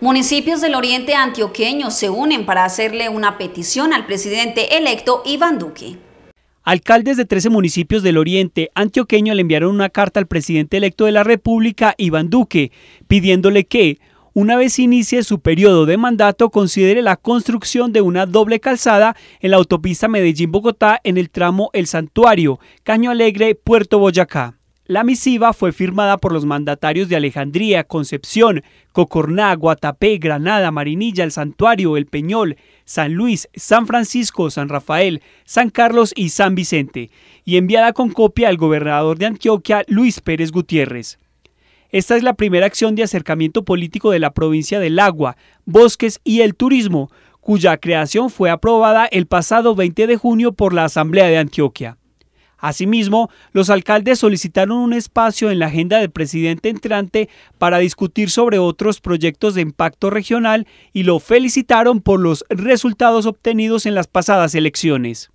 Municipios del oriente antioqueño se unen para hacerle una petición al presidente electo Iván Duque. Alcaldes de 13 municipios del oriente antioqueño le enviaron una carta al presidente electo de la República, Iván Duque, pidiéndole que, una vez inicie su periodo de mandato, considere la construcción de una doble calzada en la autopista Medellín-Bogotá en el tramo El Santuario, Caño Alegre, Puerto Boyacá. La misiva fue firmada por los mandatarios de Alejandría, Concepción, Cocorná, Guatapé, Granada, Marinilla, El Santuario, El Peñol, San Luis, San Francisco, San Rafael, San Carlos y San Vicente, y enviada con copia al gobernador de Antioquia, Luis Pérez Gutiérrez. Esta es la primera acción de acercamiento político de la provincia del agua, bosques y el turismo, cuya creación fue aprobada el pasado 20 de junio por la Asamblea de Antioquia. Asimismo, los alcaldes solicitaron un espacio en la agenda del presidente entrante para discutir sobre otros proyectos de impacto regional y lo felicitaron por los resultados obtenidos en las pasadas elecciones.